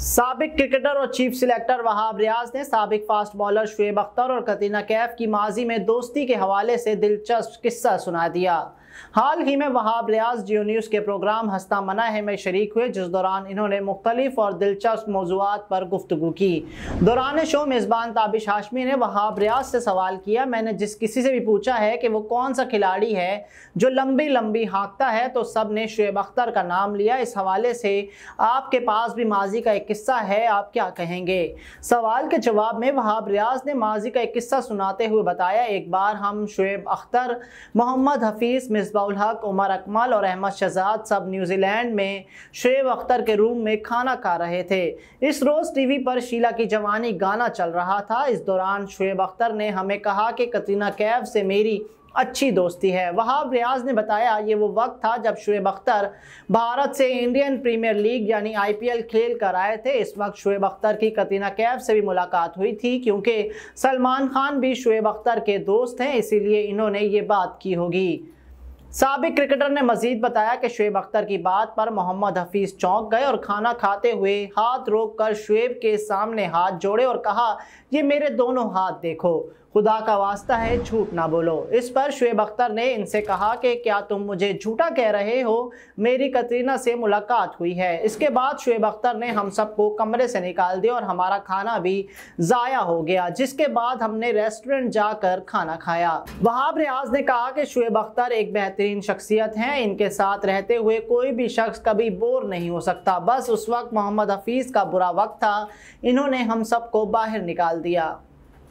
सबक क्रिकेटर और chief selector Wahab रियाज ने सबक फास्ट बॉलर शुएब अख्तर और कतरीना कैफ की माजी में दोस्ती के हवाले से दिलचस्प किस्सा सुना दिया हाल ही में वहाब रियाज जियो न्यूज़ के प्रोग्राम हंसता मना है में शरीक हुए जिस दौरान इन्होंने मुख्तलिफ और दिलचस्प मौजूद पर गुफ्तु की दौरान शो मेज़बान ताबिश हाशमी ने वहाब रियाज से सवाल किया मैंने जिस किसी से भी पूछा है कि वो कौन सा खिलाड़ी है जो लंबी लंबी हाँकता है तो सब ने शुएब अख्तर का नाम लिया इस हवाले से आपके पास भी माजी का एक किस्सा है आप क्या कहेंगे सवाल के जवाब में वहाब रियाज ने माजी का एक किस्सा सुनाते हुए बताया एक बार हम शुएब अख्तर मोहम्मद हफीज़ मिसबाउल हक उमर अकमल और अहमद शहजाद सब न्यूजीलैंड में शेब अख्तर के रूम में खाना खा रहे थे इस रोज़ टीवी पर शीला की जवानी गाना चल रहा था इस दौरान शुएब अख्तर ने हमें कहा कि कतरीना कैफ से मेरी अच्छी दोस्ती है वहाब रियाज ने बताया ये वो वक्त था जब शुएब अख्तर भारत से इंडियन प्रीमियर लीग यानी आईपीएल खेल कर आए थे इस वक्त शुएब अख्तर की कतीना कैफ से भी मुलाकात हुई थी क्योंकि सलमान खान भी शुएब अख्तर के दोस्त हैं इसीलिए इन्होंने ये बात की होगी सबक क्रिकेटर ने मजीद बताया कि शुएब अख्तर की बात पर मोहम्मद हफीज चौंक गए और खाना खाते हुए हाथ रोक कर शुएब के सामने हाथ जोड़े और कहा ये मेरे दोनों हाथ देखो खुदा का वास्ता है झूठ ना बोलो इस पर शुएब अख्तर ने इनसे कहा कि क्या तुम मुझे झूठा कह रहे हो मेरी कतरीना से मुलाकात हुई है इसके बाद शुएब अख्तर ने हम सबको कमरे से निकाल दिया और हमारा खाना भी ज़ाया हो गया जिसके बाद हमने रेस्टोरेंट जाकर खाना खाया वहाब रियाज ने कहा कि शुएब अख्तर एक बेहतर बेहतरीन शख्सियत हैं इनके साथ रहते हुए कोई भी शख्स कभी बोर नहीं हो सकता बस उस वक्त मोहम्मद हफीज़ का बुरा वक्त था इन्होंने हम सबको बाहर निकाल दिया